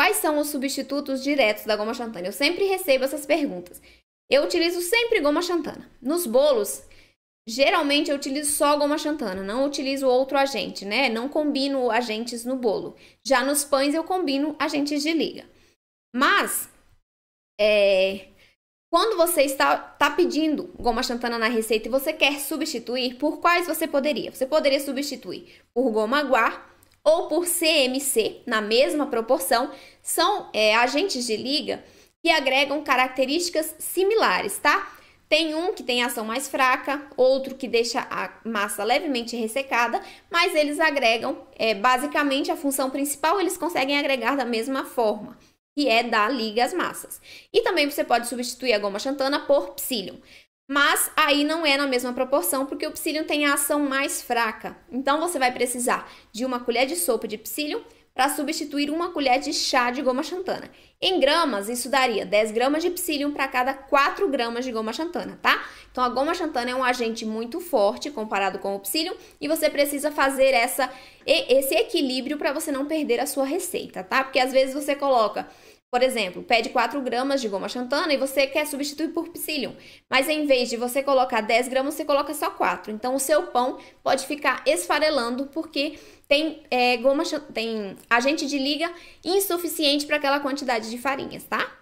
quais são os substitutos diretos da goma xantana? Eu sempre recebo essas perguntas. Eu utilizo sempre goma xantana. Nos bolos, geralmente eu utilizo só goma xantana, não utilizo outro agente, né? Não combino agentes no bolo. Já nos pães eu combino agentes de liga. Mas, é, quando você está tá pedindo goma xantana na receita e você quer substituir, por quais você poderia? Você poderia substituir por goma guar, ou por CMC, na mesma proporção, são é, agentes de liga que agregam características similares, tá? Tem um que tem ação mais fraca, outro que deixa a massa levemente ressecada, mas eles agregam, é, basicamente, a função principal eles conseguem agregar da mesma forma, que é dar liga às massas. E também você pode substituir a goma xantana por psílion. Mas aí não é na mesma proporção, porque o psyllium tem a ação mais fraca. Então você vai precisar de uma colher de sopa de psyllium para substituir uma colher de chá de goma xantana. Em gramas, isso daria 10 gramas de psyllium para cada 4 gramas de goma xantana, tá? Então a goma xantana é um agente muito forte comparado com o psyllium e você precisa fazer essa, esse equilíbrio para você não perder a sua receita, tá? Porque às vezes você coloca por exemplo, pede 4 gramas de goma xantana e você quer substituir por psyllium. Mas em vez de você colocar 10 gramas, você coloca só 4. Então o seu pão pode ficar esfarelando porque tem é, goma tem agente de liga insuficiente para aquela quantidade de farinhas, tá?